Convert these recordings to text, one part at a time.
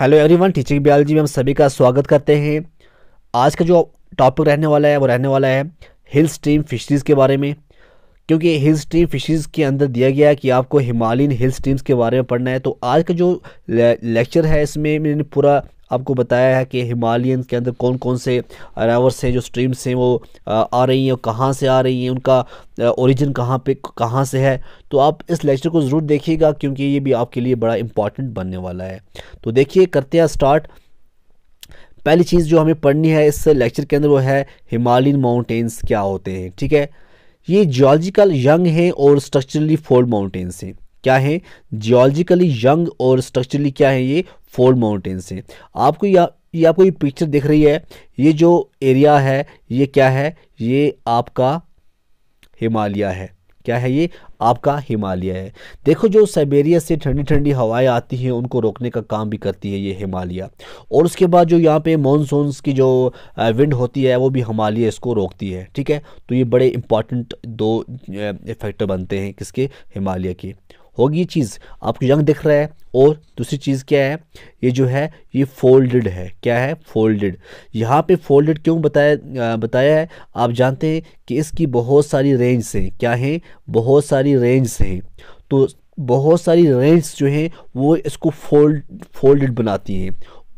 Hello everyone teaching जी में हम सभी का स्वागत करते हैं आज का जो टॉपिक रहने वाला है वो रहने वाला है हिल स्ट्रीम फिशरीज़ के बारे में क्योंकि हिल स्ट्रीम फिशरीज़ के अंदर दिया गया है कि आपको हिमालयन हिल स्ट्रीम्स के बारे में पढ़ना है तो आज का जो लेक्चर है इसमें मैंने पूरा आपको बताया है कि हिमालयन के अंदर कौन कौन से रावर्स हैं जो स्ट्रीम्स हैं वो आ रही हैं और कहाँ से आ रही हैं उनका ओरिजिन कहाँ पे कहाँ से है तो आप इस लेक्चर को ज़रूर देखिएगा क्योंकि ये भी आपके लिए बड़ा इंपॉर्टेंट बनने वाला है तो देखिए करते हैं स्टार्ट पहली चीज़ जो हमें पढ़नी है इस लेक्चर के अंदर वो है हिमालयन माउंटेन्स क्या होते हैं ठीक है ये जियोलॉजिकल यंग हैं और स्ट्रक्चरली फोल्ड माउंटेन्स हैं क्या है जियोलॉजिकली यंग और स्ट्रक्चरली क्या है ये फोल्ड माउंटेन्स हैं आपको या ये आपको ये पिक्चर दिख रही है ये जो एरिया है ये क्या है ये आपका हिमालय है क्या है ये आपका हिमालय है देखो जो साइबेरिया से ठंडी ठंडी हवाएं आती हैं उनको रोकने का काम भी करती है ये हिमालय और उसके बाद जो यहाँ पे मानसूनस की जो विंड होती है वो भी हिमालय इसको रोकती है ठीक है तो ये बड़े इंपॉर्टेंट दो फैक्टर बनते हैं किसके हिमालय के होगी ये चीज़ आपको यंग दिख रहा है और दूसरी चीज़ क्या है ये जो है ये फोल्डेड है क्या है फोल्डेड यहाँ पे फोल्डेड क्यों बताया बताया है आप जानते हैं कि इसकी बहुत सारी रेंज हैं क्या हैं बहुत सारी रेंज हैं तो बहुत सारी रेंज जो हैं वो इसको फोल्ड फोल्डेड बनाती हैं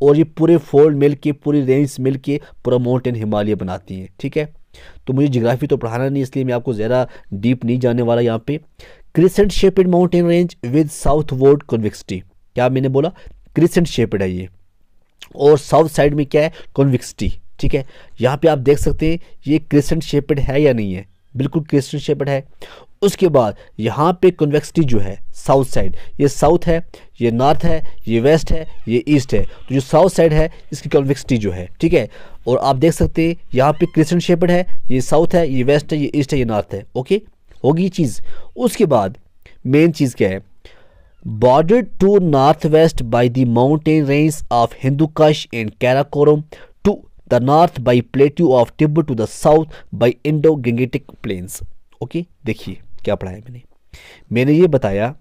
और ये पूरे फोल्ड मिल के पूरी रेंज मिल के पूरा माउंटेन हिमालय बनाती हैं ठीक है तो मुझे जिग्राफी तो पढ़ाना नहीं इसलिए मैं आपको ज़्यादा डीप नहीं जाने वाला यहाँ पे crescent shaped mountain range with southward convexity क्या मैंने बोला क्रिसेंट शेपेड है ये और साउथ साइड में क्या है कन्विक्सिटी ठीक है यहाँ पे आप देख सकते हैं ये क्रिसेंट शेपेड है या नहीं है बिल्कुल क्रिसेंट शेपेड है उसके बाद यहाँ पे कन्वेक्सिटी जो है साउथ साइड ये साउथ है ये नॉर्थ है ये वेस्ट है ये ईस्ट है तो जो साउथ साइड है इसकी कन्वेक्सिटी जो है ठीक है और आप देख सकते हैं यहाँ पे क्रिसेंट शेपेड है ये साउथ है ये वेस्ट है ये ईस्ट है ये नॉर्थ है ओके होगी चीज़ उसके बाद मेन चीज़ क्या है border to north west by the mountain range of Hindukush and Karakoram to the north by plateau of Tibet to the south by Indo Gangetic plains okay देखिए क्या पढ़ाया मैंने मैंने ये बताया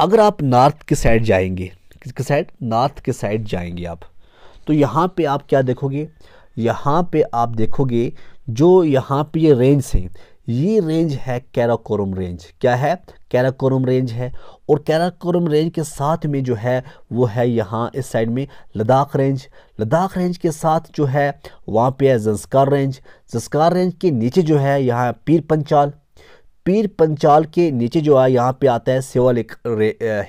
अगर आप नॉर्थ के साइड जाएंगे किसके साइड नॉर्थ के साइड जाएंगे आप तो यहाँ पे आप क्या देखोगे यहाँ पे आप देखोगे जो यहाँ पे ये रेंज हैं ये रेंज है कैराकोरम रेंज क्या है कैराकोरम रेंज है और कैराकोरम रेंज के साथ में जो है वो है यहाँ इस साइड में लद्दाख रेंज लद्दाख रेंज के साथ जो है वहाँ पे है जंस्कार रेंज जंस्कार रेंज के नीचे जो है यहाँ पीर पंचाल पीर पंचाल के नीचे जो है यहाँ पे आता है सेवालिक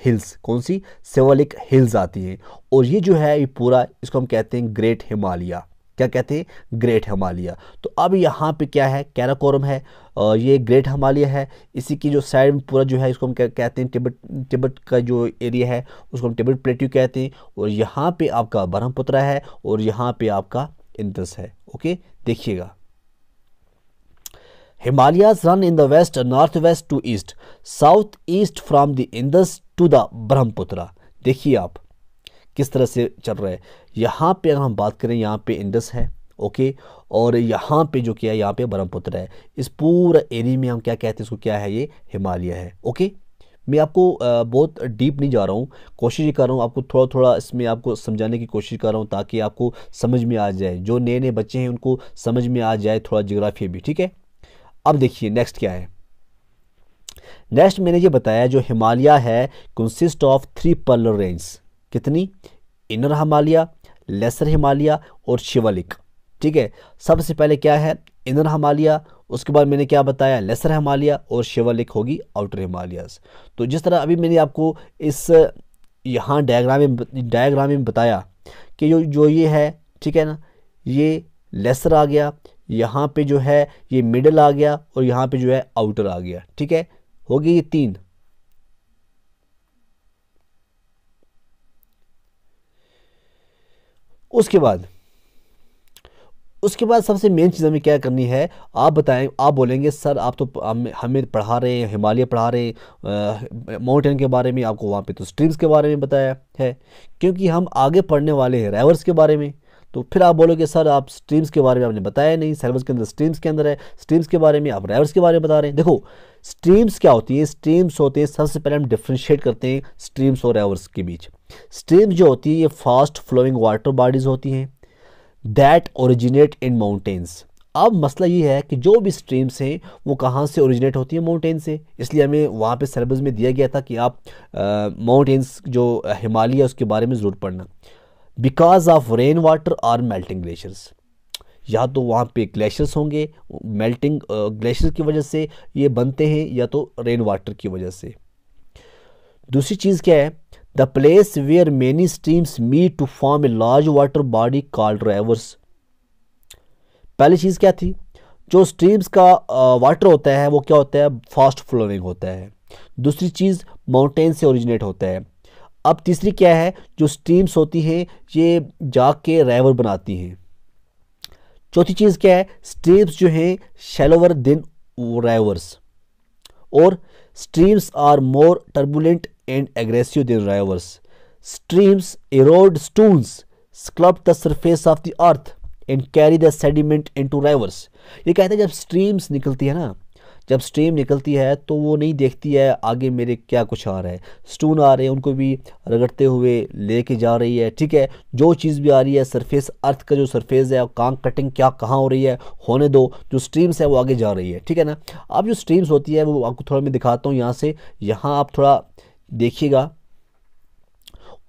हिल्स कौन सी सेवालिक हिल्स आती हैं और ये जो है ये पूरा इसको हम कहते हैं ग्रेट हिमालय क्या कहते हैं ग्रेट हमालिया तो अब यहाँ पे क्या है कैराकोरम है ये ग्रेट हमालिया है इसी की जो साइड में पूरा जो है इसको हम क्या कहते हैं टिबट टिबट का जो एरिया है उसको हम टिबट प्लेट्यू कहते हैं और यहाँ पे आपका ब्रह्मपुत्रा है और यहाँ पे आपका इंदस है ओके देखिएगा run in the west north west to east south east from the Indus to the Brahmaputra देखिए आप किस तरह से चल रहा है यहाँ पे अगर हम बात करें यहाँ पे इंडस है ओके और यहाँ पे जो क्या है यहाँ पे ब्रह्मपुत्र है इस पूरा एरिया में हम क्या कहते हैं इसको क्या है ये हिमालय है ओके मैं आपको बहुत डीप नहीं जा रहा हूँ कोशिश ये कर रहा हूँ आपको थोड़ा थोड़ा इसमें आपको समझाने की कोशिश कर रहा हूँ ताकि आपको समझ में आ जाए जो नए नए बच्चे हैं उनको समझ में आ जाए थोड़ा जियोग्राफी भी ठीक है अब देखिए नेक्स्ट क्या है नेक्स्ट मैंने ये बताया जो हिमालय है consist of three parallel range कितनी इनर हिमालय लेसर हिमालय और शिवालिक ठीक है सबसे पहले क्या है इनर हिमालय उसके बाद मैंने क्या बताया लेसर हिमालय और शिवालिक होगी आउटर हिमालयस तो जिस तरह अभी मैंने आपको इस यहाँ डायग्राम में डायग्राम में बताया कि जो जो ये है ठीक है ना ये लेसर आ गया यहाँ पे जो है ये मिडल आ गया और यहाँ पे जो है आउटर आ गया ठीक है हो गई ये तीन उसके बाद उसके बाद सबसे मेन चीज़ हमें क्या करनी है आप बताएं आप बोलेंगे सर आप तो हमें पढ़ा रहे हैं हिमालय पढ़ा रहे हैं माउंटेन के बारे में आपको वहाँ पे तो स्ट्रीम्स के बारे में बताया है क्योंकि हम आगे पढ़ने वाले हैं रेवर्स के बारे में तो फिर आप बोलोगे सर आप स्ट्रीम्स के बारे में आपने बताया नहीं सिलेबस के अंदर स्ट्रीम्स के अंदर है स्ट्रीम्स के बारे में आप रेवर्स के बारे में बता रहे हैं देखो स्ट्रीम्स क्या होती हैं स्ट्रीम्स होते हैं सबसे पहले हम डिफ्रेंशिएट करते हैं स्ट्रीम्स और रेवर्स के बीच स्ट्रीम जो होती है ये फास्ट फ्लोइंग वाटर बॉडीज़ होती हैं दैट ओरिजिनेट इन माउंटेन्स अब मसला ये है कि जो भी स्ट्रीम्स हैं वो कहाँ से ओरिजिनेट होती हैं माउंटेन से इसलिए हमें वहाँ पे सिलेबस में दिया गया था कि आप माउंटेन्स जो हिमालय उसके बारे में ज़रूर पढ़ना because of rain water or melting glaciers या तो वहाँ पे ग्लेशियर्स होंगे मेल्टिंग ग्लेशियर की वजह से ये बनते हैं या तो रेन वाटर की वजह से दूसरी चीज़ क्या है the place where many streams meet to form a large water body call rivers पहली चीज़ क्या थी जो स्ट्रीम्स का वाटर होता है वो क्या होता है फास्ट फ्लोइंग होता है दूसरी चीज़ माउंटेन से ओरिजिनेट होता है अब तीसरी क्या है जो स्ट्रीम्स होती हैं ये जाके रेवर बनाती हैं चौथी चीज़ क्या है स्ट्रीम्स जो हैं शेलोवर दिन रेवर्स और streams are more turbulent and aggressive than rivers. Streams erode stones, the the surface of the earth and carry the sediment into rivers. ये कहते हैं जब streams निकलती है ना जब स्ट्रीम निकलती है तो वो नहीं देखती है आगे मेरे क्या कुछ आ रहा है स्टोन आ रहे हैं उनको भी रगड़ते हुए लेके जा रही है ठीक है जो चीज़ भी आ रही है सरफेस अर्थ का जो सरफेस है कांग कटिंग क्या कहाँ हो रही है होने दो जो स्ट्रीम्स है वो आगे जा रही है ठीक है ना अब जो स्ट्रीम्स होती है वो आपको थोड़ा मैं दिखाता हूँ यहाँ से यहाँ आप थोड़ा देखिएगा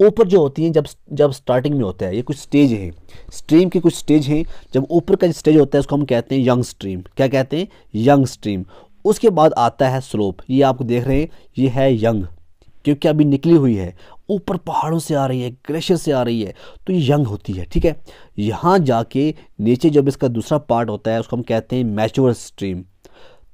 ऊपर जो होती हैं जब जब स्टार्टिंग में होता है ये कुछ स्टेज हैं स्ट्रीम के कुछ स्टेज हैं जब ऊपर का स्टेज होता है उसको हम कहते हैं यंग स्ट्रीम क्या कहते हैं यंग स्ट्रीम उसके बाद आता है स्लोप ये आपको देख रहे हैं ये है यंग क्योंकि अभी निकली हुई है ऊपर पहाड़ों से आ रही है ग्लेशियर से आ रही है तो ये यंग होती है ठीक है यहाँ जाके नीचे जब इसका दूसरा पार्ट होता है उसको हम कहते हैं मैच्योर स्ट्रीम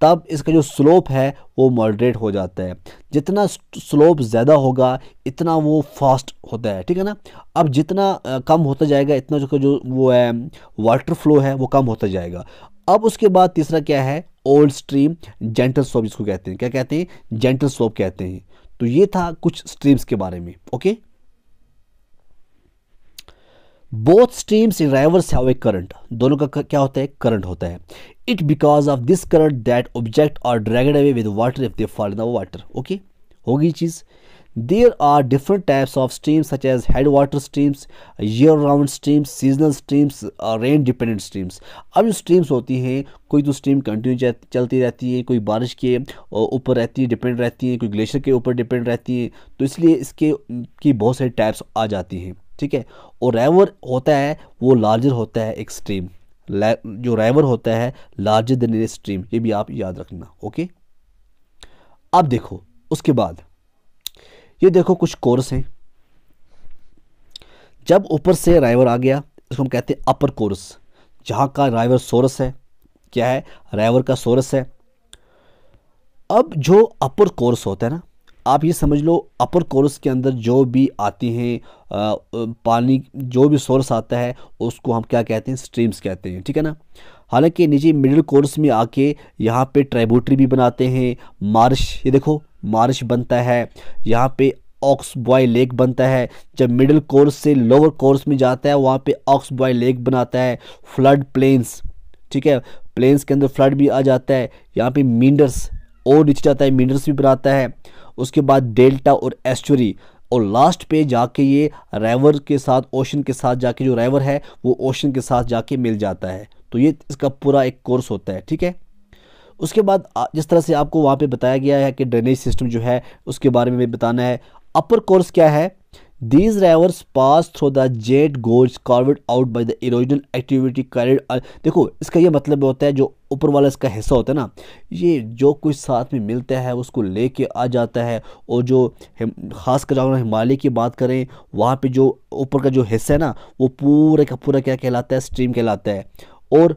तब इसका जो स्लोप है वो मॉडरेट हो जाता है जितना स्लोप ज़्यादा होगा इतना वो फास्ट होता है ठीक है ना अब जितना कम होता जाएगा इतना जो जो वो है वाटर फ्लो है वो कम होता जाएगा अब उसके बाद तीसरा क्या है ओल्ड स्ट्रीम जेंटल स्लोप जिसको कहते हैं क्या कहते हैं जेंटल स्लोप कहते हैं तो ये था कुछ स्ट्रीम्स के बारे में okay both streams in rivers have a current दोनों का क्या होता है करंट होता है it because of this current that object are dragged away with water if they fall in the water okay होगी चीज़ are different types of streams such as head water streams year round streams seasonal streams rain dependent streams अब जो streams होती हैं कोई तो stream continue चलती रहती है कोई बारिश के ऊपर रहती है डिपेंड रहती है कोई ग्लेशियर के ऊपर डिपेंड रहती है तो इसलिए इसके की बहुत सारी टाइप्स आ जाती हैं ठीक है और रैवर होता है वो लार्जर होता है एक्सट्रीम जो रैवर होता है लार्जर देन एक्सट्रीम ये भी आप याद रखना ओके अब देखो उसके बाद ये देखो कुछ कोर्स हैं जब ऊपर से राइवर आ गया इसको हम कहते हैं अपर कोर्स जहाँ का राइवर सोरस है क्या है राइवर का सोरस है अब जो अपर कोर्स होता है ना आप ये समझ लो अपर कोरस के अंदर जो भी आती हैं पानी जो भी सोर्स आता है उसको हम क्या कहते हैं स्ट्रीम्स कहते हैं ठीक है ना हालांकि निजी मिडिल कोर्स में आके यहाँ पे ट्राइबोट्री भी बनाते हैं मार्श ये देखो मार्श बनता है यहाँ पे ऑक्स बॉय लेक बनता है जब मिडिल कोर्स से लोअर कोर्स में जाता है वहाँ पे ऑक्स बॉय लेक बनाता है फ्लड प्लेन्स ठीक है प्लेन्स के अंदर फ्लड भी आ जाता है यहाँ पे मीडर्स और नीचे जाता है मीडर्स भी बनाता है उसके बाद डेल्टा और एस्चुरी और लास्ट पे जाके ये रेवर के साथ ओशन के साथ जाके जो रेवर है वो ओशन के साथ जाके मिल जाता है तो ये इसका पूरा एक कोर्स होता है ठीक है उसके बाद जिस तरह से आपको वहाँ पे बताया गया है कि ड्रेनेज सिस्टम जो है उसके बारे में बताना है अपर कोर्स क्या है These rivers pass through the jet gorge carved out by the erosional activity carried देखो इसका ये मतलब होता है जो ऊपर वाला इसका हिस्सा होता है ना ये जो कुछ साथ में मिलता है उसको लेके आ जाता है और जो ख़ास कर अगर हिमालय की बात करें वहाँ पे जो ऊपर का जो हिस्सा है ना वो पूरे का पूरा क्या कहलाता है स्ट्रीम कहलाता है और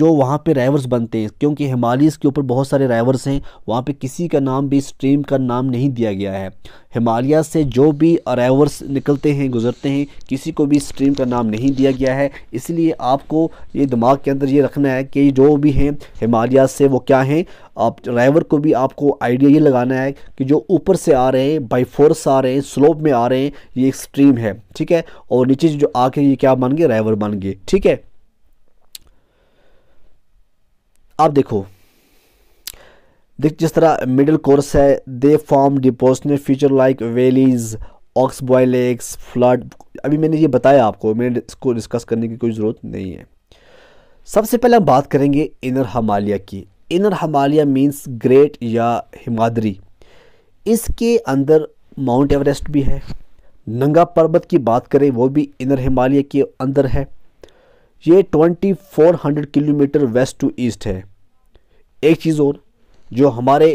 जो वहाँ पे राइवर्स बनते हैं क्योंकि हिमालयस के ऊपर बहुत सारे राइवर्स हैं वहाँ पे किसी का नाम भी स्ट्रीम का नाम नहीं दिया गया है हिमालय से जो भी राइवर्स निकलते हैं गुजरते हैं किसी को भी स्ट्रीम का नाम नहीं दिया गया है इसलिए आपको ये दिमाग के अंदर ये रखना है कि जो भी हैं हिमालय से वो क्या हैं आप ड्राइवर को भी आपको आइडिया ये लगाना है कि जो ऊपर से आ रहे हैं बाई फोर्स आ रहे हैं स्लोप में आ रहे हैं ये एक स्ट्रीम है ठीक है और नीचे जो आके ये क्या बन गए ड्राइवर बन गए ठीक है आप देखो देख जिस तरह मिडिल कोर्स है they form depositional feature like valleys oxbow lakes flood अभी मैंने ये बताया आपको मैंने इसको डिस्कस करने की कोई ज़रूरत नहीं है सबसे पहले हम बात करेंगे इनर हमालिया की इनर हमालिया मीन्स ग्रेट या हिमाद्री इसके अंदर माउंट एवरेस्ट भी है नंगा पर्वत की बात करें वो भी इनर हिमालय के अंदर है ये 2400 किलोमीटर वेस्ट टू ईस्ट है एक चीज़ और जो हमारे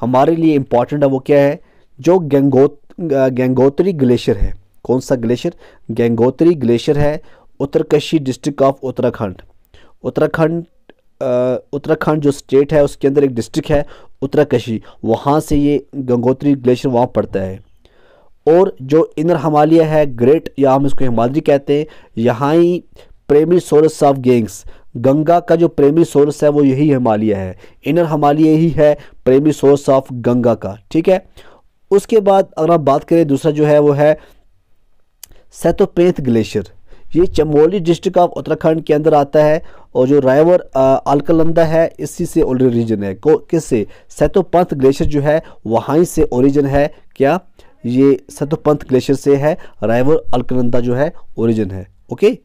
हमारे लिए इम्पॉर्टेंट है वो क्या है जो गंगोत गंगोत्री ग्लेशियर है कौन सा ग्लेशियर गंगोत्री ग्लेशियर है उत्तरकशी डिस्ट्रिक्ट ऑफ उत्तराखंड उत्तराखंड उत्तराखंड जो स्टेट है उसके अंदर एक डिस्ट्रिक्ट है उत्तराकशी वहाँ से ये गंगोत्री ग्लेशियर वहाँ पड़ता है और जो इनर हमालिया है ग्रेट या हम इसको हिमालय कहते हैं यहाँ ही प्रेमी सोर्स ऑफ गेंग्स गंगा का जो प्रेमी सोर्स है वो यही हिमालय है इनर हिमालय ही है प्रेमी सोर्स ऑफ गंगा का ठीक है उसके बाद अगर आप बात करें दूसरा जो है वो है सेतोपेंथ ग्लेशियर ये चमोली डिस्ट्रिक्ट ऑफ उत्तराखंड के अंदर आता है और जो रायवर अलकलंदा है इसी से ओरिजिन है को किससे सेतोपंथ ग्लेशियर जो है वहाँ से ओरिजिन है क्या ये सेतोपंथ ग्लेशियर से है रायवर अलकलंदा जो है ओरिजिन है ओके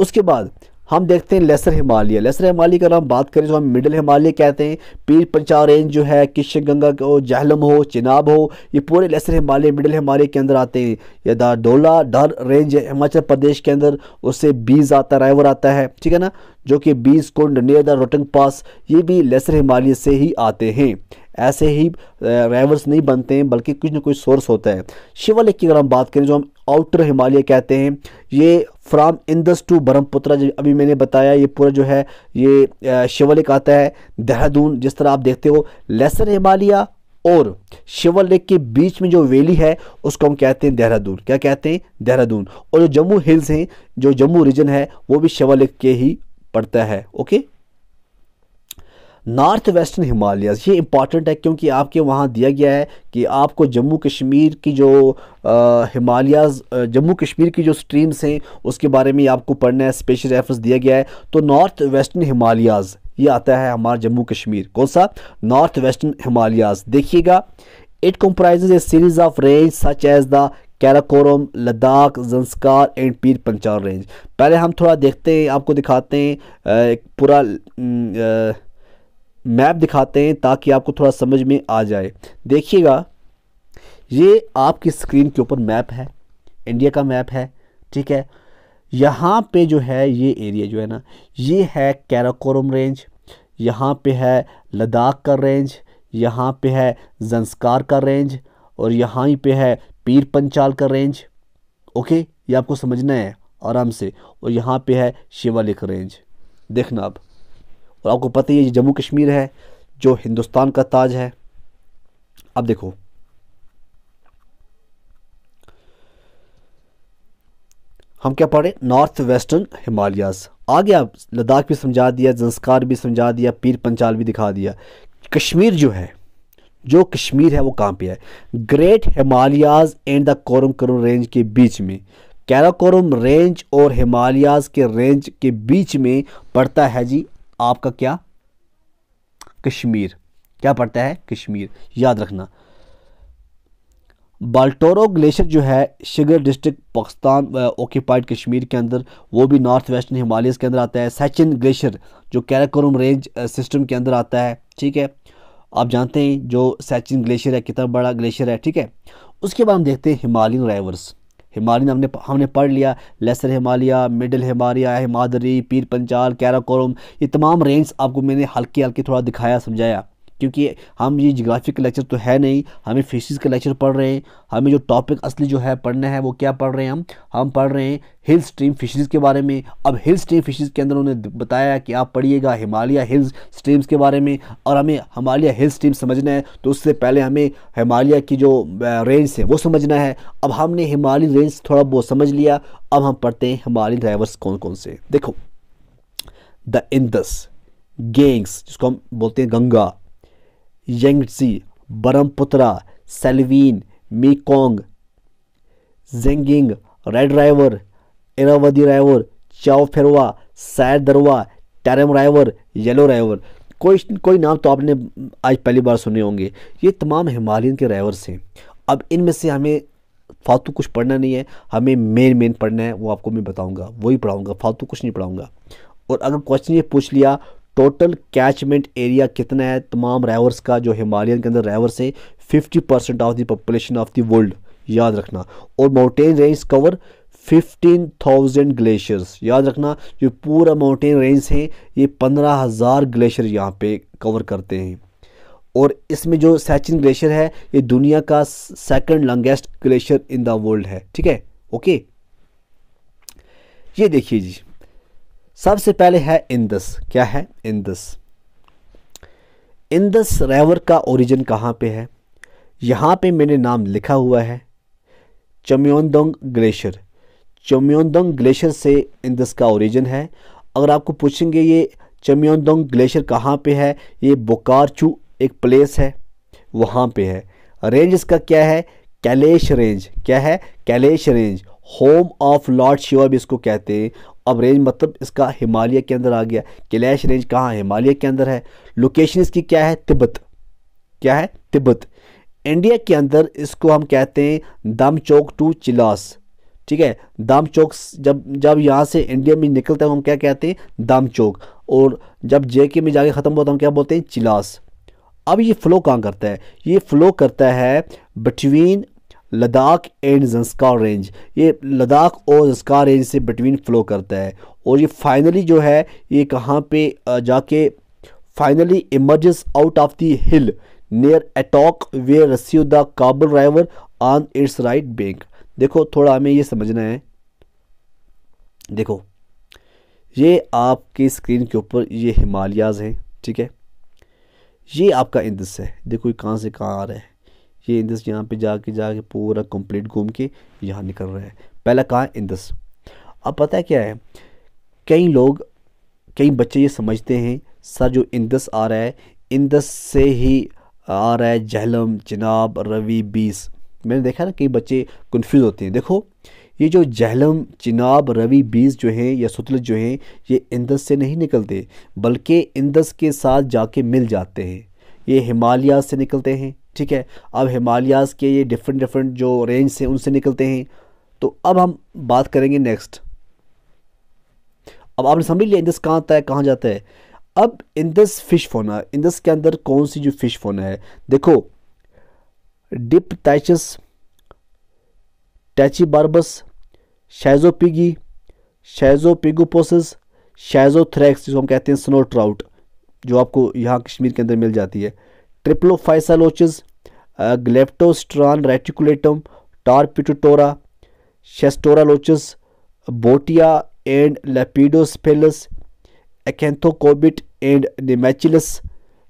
उसके बाद हम देखते हैं लेसर हिमालय लेसर हिमालय का हम बात करें तो हम मिडिल हिमालय कहते हैं पीर पंचा रेंज जो है किशन गंगा हो जहलम हो चिनाब हो ये पूरे लेसर हिमालय मिडिल हिमालय के अंदर आते हैं या डोला डर रेंज हिमाचल प्रदेश के अंदर उससे बीज आता रायवर आता है ठीक है ना जो कि Beas Kund near the Rohtang pass ये भी लेसर हिमालय से ही आते हैं ऐसे ही राइवर्स नहीं बनते हैं बल्कि कुछ ना कुछ सोर्स होता है शिवालिक की अगर हम बात करें जो हम आउटर हिमालय कहते हैं ये फ्राम इंदस टू ब्रह्मपुत्र अभी मैंने बताया ये पूरा जो है ये शिवलिक आता है देहरादून जिस तरह आप देखते हो लेसर हिमालय और शिवर लेक के बीच में जो वैली है उसको हम कहते हैं देहरादून क्या कहते हैं देहरादून और जो जम्मू हिल्स हैं जो जम्मू रीजन है वो भी शिवर के ही पड़ता है ओके नॉर्थ वेस्टर्न हिमालयस ये इंपॉर्टेंट है क्योंकि आपके वहाँ दिया गया है कि आपको जम्मू कश्मीर की जो हिमालयस जम्मू कश्मीर की जो स्ट्रीम्स हैं उसके बारे में आपको पढ़ना है स्पेशल रेफरेंस दिया गया है तो नॉर्थ वेस्टर्न हिमालयस ये आता है हमारा जम्मू कश्मीर कौन सा नॉर्थ वेस्टर्न हिमालयस देखिएगा it comprise a series of range such as the Karakoram Ladakh Zanskar and Pir Panjal range पहले हम थोड़ा देखते हैं आपको दिखाते हैं पूरा मैप दिखाते हैं ताकि आपको थोड़ा समझ में आ जाए देखिएगा ये आपकी स्क्रीन के ऊपर मैप है इंडिया का मैप है ठीक है यहाँ पे जो है ये एरिया जो है ना ये है कैराकोरम रेंज यहाँ पे है लद्दाख का रेंज यहाँ पे है जंस्कार का रेंज और यहाँ ही पे है पीर पंचाल का रेंज ओके ये आपको समझना है आराम से और यहाँ पे है शिवालिक रेंज देखना आप और आपको पता ही है ये जम्मू कश्मीर है जो हिंदुस्तान का ताज है अब देखो हम क्या पढ़े नॉर्थ वेस्टर्न हिमालयस आगे आप लद्दाख भी समझा दिया जंस्कार भी समझा दिया पीर पंचाल भी दिखा दिया कश्मीर जो है जो कश्मीर है वो कहाँ पे है great Himalayas and the Karakoram range के बीच में कैराकोरम रेंज और हिमालयाज के रेंज के बीच में पड़ता है जी आपका क्या कश्मीर क्या पड़ता है कश्मीर याद रखना बाल्टोरो ग्लेशियर जो है शिगर डिस्ट्रिक्ट पाकिस्तान ऑक्यूपाइड कश्मीर के अंदर वो भी नॉर्थ वेस्टर्न हिमालयस के अंदर आता है सचिन ग्लेशियर जो कैराकोरम रेंज सिस्टम के अंदर आता है ठीक है आप जानते हैं जो सैचिन ग्लेशियर है कितना बड़ा ग्लेशियर है ठीक है उसके बाद हम देखते हैं हिमालयन राइवर्स हिमालयन हमने हमने पढ़ लिया लेसर हिमालय मिडिल हिमालय हिमादरी पीर पंचाल कैराकोरम ये तमाम रेंज आपको मैंने हल्के हल्के थोड़ा दिखाया समझाया क्योंकि हम ये जोग्राफी का लेक्चर तो है नहीं हमें फिशिज़ का लेक्चर पढ़ रहे हैं हमें जो टॉपिक असली जो है पढ़ना है वो क्या पढ़ रहे हैं हम हम पढ़ रहे हैं हिल स्ट्रीम फिशिज़ के बारे में अब हिल स्ट्रीम फिशिज़ के अंदर उन्होंने बताया कि आप पढ़िएगा हिमालय हिल स्ट्रीम्स के बारे में और हमें हिमालय हिल स्ट्रीम समझना है तो उससे पहले हमें हिमालय की जो रेंज है वो समझना है अब हमने हिमालय रेंज थोड़ा बहुत समझ लिया अब हम पढ़ते हैं हिमालय ड्राइवर्स कौन कौन से देखो द इंदस गेंग्स जिसको हम बोलते हैं Ganga Yangtze Brahmaputra Salween Mekong जेंगिंग red river Irrawaddy river Chao Phraya सैर दरवा टैरम राइवर येलो राइवर कोई कोई नाम तो आपने आज पहली बार सुने होंगे ये तमाम हिमालयन के राइवर्स हैं अब इनमें से हमें फालतू कुछ पढ़ना नहीं है हमें मेन मेन पढ़ना है वो आपको मैं बताऊंगा वही पढ़ाऊंगा फालतू कुछ नहीं पढ़ाऊंगा और अगर क्वेश्चन ये पूछ लिया टोटल कैचमेंट एरिया कितना है तमाम रैवर्स का जो हिमालयन के अंदर रैवर्स हैं fifty percent of the population of the world याद रखना और mountain range cover fifteen thousand glaciers याद रखना जो पूरा माउंटेन रेंज है ये पंद्रह हज़ार ग्लेशियर यहाँ पे कवर करते हैं और इसमें जो सैचिन ग्लेशियर है ये दुनिया का second longest glacier in the world है ठीक है ओके ये देखिए जी सबसे पहले है इंदस क्या है इंदस इंदस रेवर का ओरिजिन कहाँ पे है यहाँ पे मैंने नाम लिखा हुआ है चम्योनदोंग ग्लेशियर चम्योनदोंग ग्लेशियर से इंदस का ओरिजिन है अगर आपको पूछेंगे ये चम्योनदोंग ग्लेशियर कहाँ पे है ये बोकारचू एक प्लेस है वहाँ पे है रेंज इसका क्या है कैलेश रेंज क्या है Kailash range home of lord Shiva भी इसको कहते हैं अब रेंज मतलब इसका हिमालय के अंदर आ गया कैलैश रेंज कहाँ हिमालय के अंदर है लोकेशन इसकी क्या है तिब्बत क्या है तिब्बत इंडिया के अंदर इसको हम कहते हैं दम चौक टू चिलास ठीक है दम चौक जब जब यहाँ से इंडिया में निकलता है हम क्या कहते हैं दम चौक और जब जे के में जाके ख़त्म होता है हम क्या बोलते हैं चिलास अब ये फ़्लो कहाँ करता है ये फ़्लो करता है between Ladakh and Zanskar range ये लद्दाख और जंस्कार रेंज से बिटवीन फ़्लो करता है और ये फाइनली जो है ये कहाँ पे जाके finally emerges out of the hill near Attock where receives the Kabul river on its right bank देखो थोड़ा हमें ये समझना है देखो ये आपकी स्क्रीन के ऊपर ये हिमालयाज़ हैं ठीक है ये आपका इंदस है देखो ये कहाँ से कहाँ आ रहा है ये इंदस यहाँ पे जाके जाके पूरा कंप्लीट घूम के यहाँ निकल रहा है पहला कहाँ है इंदस अब पता है क्या है कई लोग कई बच्चे ये समझते हैं सर जो इंदस आ रहा है इंदस से ही आ रहा है जहलम चिनाब रवि बीस मैंने देखा ना कई बच्चे कन्फ्यूज़ होते हैं देखो ये जो जहलम चिनाब रवि बीज जो हैं या सुतलज जो हैं ये इंदस से नहीं निकलते बल्कि इंदस के साथ जाके मिल जाते हैं ये हिमालय से निकलते हैं ठीक है अब हिमालयाज़ के ये डिफरेंट डिफरेंट जो रेंज से उनसे निकलते हैं तो अब हम बात करेंगे नेक्स्ट अब आपने समझ लिया इंदस कहाँ आता है कहाँ जाता है अब इंदस फिश फोना इंदस के अंदर कौन सी जो फिश फोना है देखो डिप टैची बार्बस शैजोपिगी शैजोपिगोपोसिस शैजोथ्रैक्स जिसको हम कहते हैं स्नो ट्राउट जो आपको यहाँ कश्मीर के अंदर मिल जाती है ट्रिप्लोफाइसालोचिस ग्लेप्टोस्ट्रॉन रेटिकुलेटम टारपिटोटोरा शेस्टोरालोचस बोटिया एंड लेपिडोस्फेलस एकेंथोकोबिट एंड निमेचिलस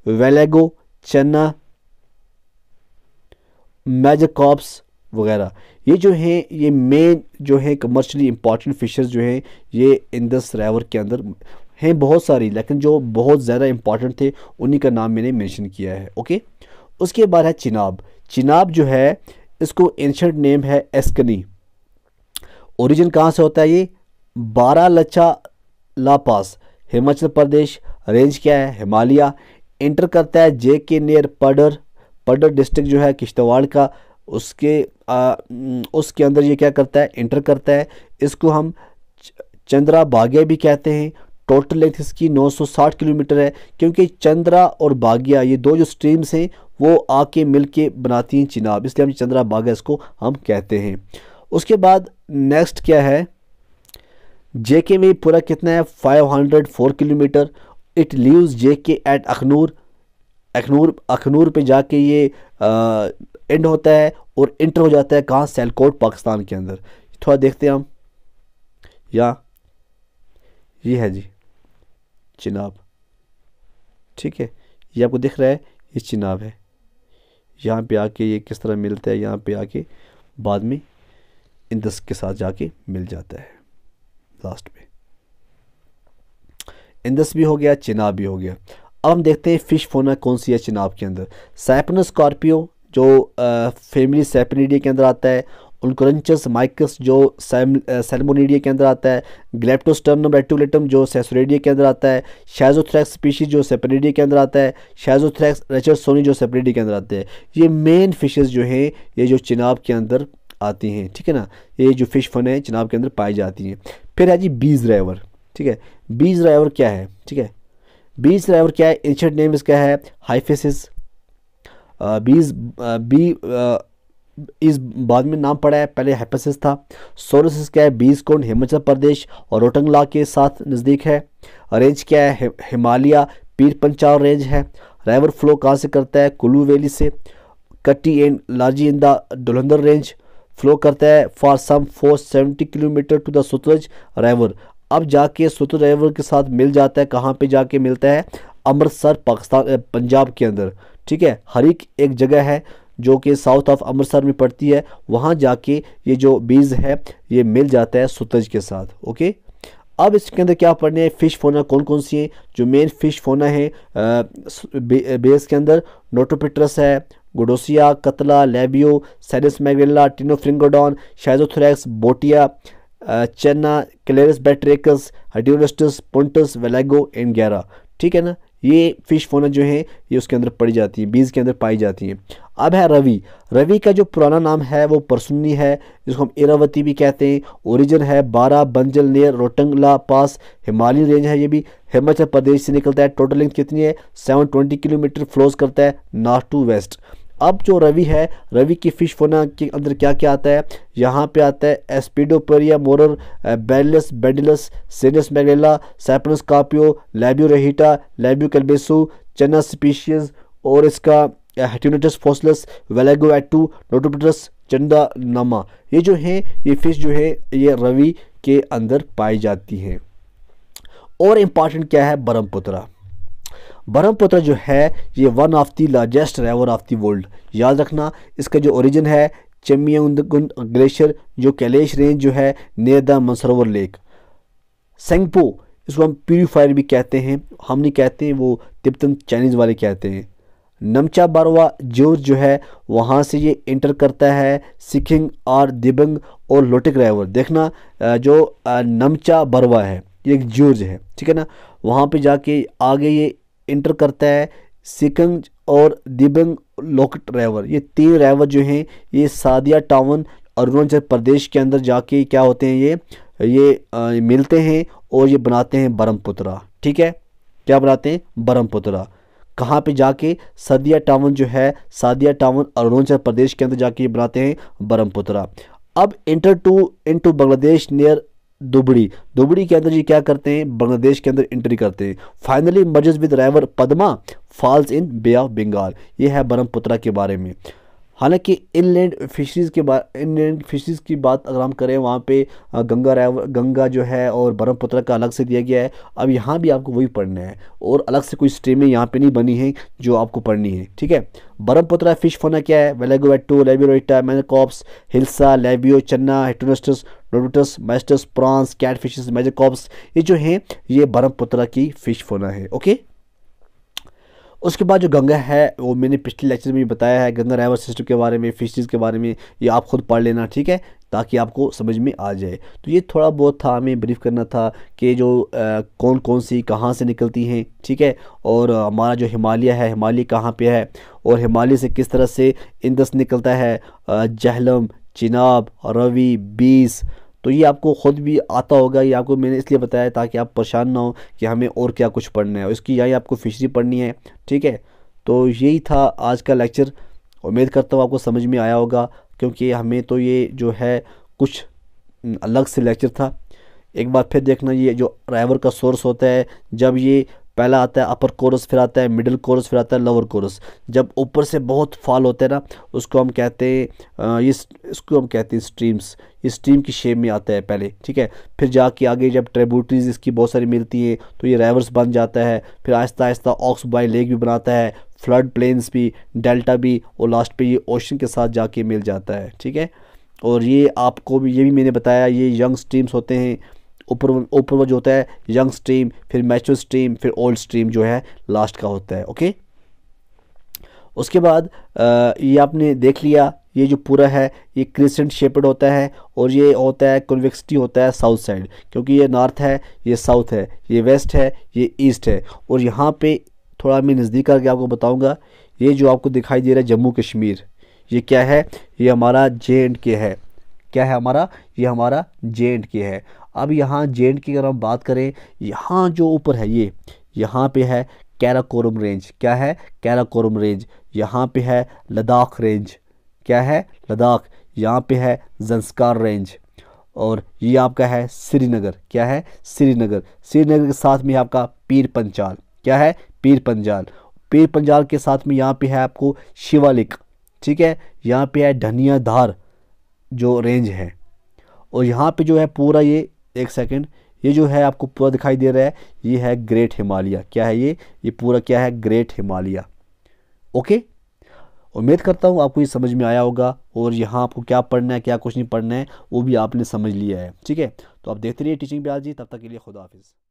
वेलेगो चन्ना मैजकॉप्स वगैरह ये जो हैं ये मेन जो हैं कमर्शली इम्पॉर्टेंट फिशर्स जो हैं ये इंदस रेवर के अंदर हैं बहुत सारी लेकिन जो बहुत ज़्यादा इम्पॉर्टेंट थे उन्हीं का नाम मैंने मेंशन किया है ओके उसके बाद है चिनाब चिनाब जो है इसको एंशंट नेम है एस्कनी ओरिजिन कहाँ से होता है ये बारह लच्छा लापास हिमाचल प्रदेश रेंज क्या है हिमालय इंटर करता है जे के नियर पडर पडर डिस्ट्रिक्ट जो है किश्तवाड़ का उसके आ, उसके अंदर ये क्या करता है इंटर करता है इसको हम चंद्रा बागे भी कहते हैं टोटल लेंथ इसकी 960 किलोमीटर है क्योंकि चंद्रा और बागिया ये दो जो स्ट्रीम्स हैं वो आके मिल के बनाती हैं चिनाब इसलिए हम चंद्रा बागिया इसको हम कहते हैं उसके बाद नेक्स्ट क्या है जेके में पूरा कितना है 504 kilometre it leaves JK at Akhnoor Akhnoor Akhnoor पे जाके ये आ, एंड होता है और इंटर हो जाता है कहाँ सेलकोट पाकिस्तान के अंदर थोड़ा देखते हैं हम या ये है जी चिनाब ठीक है ये आपको दिख रहा है ये चिनाब है यहाँ पे आके ये किस तरह मिलता है यहाँ पे आके बाद में इंदस के साथ जाके मिल जाता है लास्ट में इंदस भी हो गया चिनाब भी हो गया अब हम देखते हैं फिश फोना कौन सी है चिनाब के अंदर सैपन स्कॉर्पियो जो आ, फैमिली सैपनिडी के अंदर आता है उलक्रंचस माइकस जो सेलमोनीडिया के अंदर आता है ग्लेप्टोस्टर्नम रेटुलेटम जो सेसोरेडिया के अंदर आता है शेजोथ्रैक्स स्पीशीज जो सेपरेडिया के अंदर आता है शेजोथ्रैक्स रेचरसोनी जो सेपरेडिया के अंदर आते हैं ये मेन फिशेज़ जो हैं ये जो चिनाब के अंदर आती हैं ठीक है ना ये जो फिश फन है चिनाब के अंदर पाई जाती हैं फिर है जी बीज ड्राइवर ठीक है बीज ड्राइवर क्या है ठीक है बीज ड्राइवर क्या है इंशर्ट नेम इसका है हाइफिस बीज बी इस बाद में नाम पड़ा है पहले हेपेसिस था सोरसिस क्या है बीस कोण हिमाचल प्रदेश और रोटंगला के साथ नज़दीक है रेंज क्या है हिमालय पीर पंचाव रेंज है रेवर फ्लो कहाँ से करता है कुल्लू वैली से कट्टी एंड लाजी इन द रेंज फ्लो करता है for some four seventy kilometre to the Sutlej river अब जाके सुतरज रेवर के साथ मिल जाता है कहाँ पे जाके मिलता है अमृतसर पाकिस्तान पंजाब के अंदर ठीक है हर एक एक जगह है जो कि साउथ ऑफ अमृतसर में पड़ती है वहाँ जाके ये जो बीज है ये मिल जाता है सुतज के साथ ओके अब इसके अंदर क्या पढ़ने हैं फ़िश फोना कौन कौन सी हैं जो मेन फ़िश फोना है बेस के अंदर नोटोपिट्रस है गुडोसिया कतला लेबियो सैरिस मैग्रेला टिनोफ्रिंगोडॉन शाइजोथ्रैक्स बोटिया चन्ना क्लेरस बैट्रेकस हडियोस्टस पुंटस वेलेगो एंड गैरा ठीक है ना ये फ़िश फोना जो है ये उसके अंदर पड़ी जाती है बीज के अंदर पाई जाती हैं अब है रवि रवि का जो पुराना नाम है वो परसुन्नी है जिसको हम इरावती भी कहते हैं ओरिजिन है Bara Banghal near Rohtangla pass Himalaya range है ये भी हिमाचल प्रदेश से निकलता है टोटल लेंथ कितनी है 720 किलोमीटर फ्लोज करता है नॉर्थ टू वेस्ट अब जो रवि है रवि की फिश फोना के अंदर क्या क्या आता है यहाँ पे आता है एस्पिडोपेरिया मोरर बेलस बेडिलस सेनस मैगेला सैपनस कापियो लेब्यू रेहिटा लेब्यू कैलबेसू चना स्पीशीज और इसका हेटिनोटस फॉसलस वेलागोएटू नोटोपिटस चंदा नमा ये जो हैं ये फिश जो है ये रवि के अंदर पाई जाती हैं और इम्पॉर्टेंट क्या है ब्रह्मपुत्रा ब्रह्मपुत्र जो है ये one of the largest river of the world याद रखना इसका जो ओरिजिन है चेमियागुंड ग्लेशियर जो कैलेश रेंज जो है near the Mansarovar lake Tsangpo इसको हम प्यूरीफायर भी कहते हैं हम नहीं कहते हैं वो तिब्बतन चाइनीज़ वाले कहते हैं नमचा बारवा जोर जो है वहाँ से ये इंटर करता है सिखिंग और दिबंग और लोटिक रायवर देखना जो नमचा बरवा है ये एक जोर्ज है ठीक है ना वहाँ पे जाके आगे ये इंटर करता है सिकंग और दिबंग लोकट रायवर ये तीन रायवर जो हैं ये सादिया टाउन अरुणाचल प्रदेश के अंदर जाके क्या होते हैं ये ये, मिलते हैं और ये बनाते हैं ब्रह्मपुत्रा ठीक है क्या बनाते हैं ब्रह्मपुत्रा कहाँ पे जाके सदिया टाउन जो है सादिया टाउन अरुणाचल प्रदेश के अंदर जाके ये बनाते हैं ब्रह्मपुत्रा अब enter to into Bangladesh near Dhubri Dhubri के अंदर ये क्या करते हैं बांग्लादेश के अंदर एंट्री करते हैं finally merges with river Padma falls in Bay of Bengal ये है ब्रह्मपुत्रा के बारे में हालांकि इनलैंड फिशरीज़ के बाद इनलैंड फिशरीज़ की बात अगर हम करें वहाँ पे गंगा रैव गंगा जो है और ब्रह्मपुत्र का अलग से दिया गया है अब यहाँ भी आपको वही पढ़ना है और अलग से कोई स्ट्रीमें यहाँ पे नहीं बनी हैं जो आपको पढ़नी है ठीक है ब्रह्मपुत्र फिश फोना क्या है वेलेगोवेटो लेबियोटा मैनकॉप्स हिल्सा लेबियो चन्ना हेटोनस्टस डोडोटस मैस्टस प्रॉन्स कैट फिश मैजिकॉप्स ये जो हैं ये ब्रह्मपुत्र की फ़िश फोना है ओके उसके बाद जो गंगा है वो मैंने पिछले लेक्चर में भी बताया है गंगा रिवर सिस्टम के बारे में फिशेज के बारे में ये आप खुद पढ़ लेना ठीक है ताकि आपको समझ में आ जाए तो ये थोड़ा बहुत था हमें ब्रीफ करना था कि जो आ, कौन कौन सी कहाँ से निकलती हैं ठीक है और हमारा जो हिमालय है हिमालय कहाँ पे है और हिमालय से किस तरह से इंदस निकलता है जहलम चिनाब रवि बीस तो ये आपको ख़ुद भी आता होगा ये आपको मैंने इसलिए बताया ताकि आप परेशान ना हो कि हमें और क्या कुछ पढ़ना है इसकी यही आपको फिशरी पढ़नी है ठीक है तो यही था आज का लेक्चर उम्मीद करता हूँ आपको समझ में आया होगा क्योंकि हमें तो ये जो है कुछ अलग से लेक्चर था एक बार फिर देखना ये जो ड्राइवर का सोर्स होता है जब ये पहला आता है अपर कोरस फिर आता है मिडिल कोरस फिर आता है लोअर कोरस जब ऊपर से बहुत फॉल होते हैं ना उसको हम कहते हैं इस इसको हम कहते हैं स्ट्रीम्स ये स्ट्रीम की शेप में आता है पहले ठीक है फिर जाके आगे जब ट्रेबूटरीज इसकी बहुत सारी मिलती हैं तो ये रेवर्स बन जाता है फिर आहिस्ता आहिस्ता ऑक्स बाई लेक भी बनाता है फ्लड प्लेन्स भी डेल्टा भी और लास्ट पर ये ओशन के साथ जाके मिल जाता है ठीक है और ये आपको भी ये भी मैंने बताया ये यंग स्ट्रीम्स होते हैं ऊपर ऊपर वो जो होता है यंग स्ट्रीम फिर मैचो स्ट्रीम फिर ओल्ड स्ट्रीम जो है लास्ट का होता है ओके उसके बाद ये आपने देख लिया ये जो पूरा है ये क्रिसेंट शेपड होता है और ये होता है कन्वेक्सिटी होता है साउथ साइड क्योंकि ये नॉर्थ है ये साउथ है ये वेस्ट है ये ईस्ट है और यहाँ पे थोड़ा मैं नज़दीक आके आपको बताऊँगा ये जो आपको दिखाई दे रहा है जम्मू कश्मीर ये क्या है ये हमारा जे एंड के है क्या है हमारा ये हमारा जे एंड के है अब यहाँ जे की अगर हम बात करें यहाँ जो ऊपर है ये यहाँ पे है कैराकोरम रेंज क्या है कैराकोरम रेंज यहाँ पे है लद्दाख रेंज क्या है लद्दाख यहाँ पे है जंस्कार रेंज और ये आपका है श्रीनगर क्या है श्रीनगर श्रीनगर के साथ में आपका पीर पंचाल क्या है पीर पंजाल पीर पंजाल के साथ में यहाँ पे है आपको शिवालिक ठीक है यहाँ पे है धनिया धार जो रेंज है और यहाँ पे जो है पूरा ये एक सेकेंड ये जो है आपको पूरा दिखाई दे रहा है ये है ग्रेट हिमालय क्या है ये ये पूरा क्या है ग्रेट हिमालय ओके उम्मीद करता हूँ आपको ये समझ में आया होगा और यहाँ आपको क्या पढ़ना है क्या कुछ नहीं पढ़ना है वो भी आपने समझ लिया है ठीक है तो आप देखते रहिए टीचिंग पे जी तब तक के लिए खुदा हाफिज़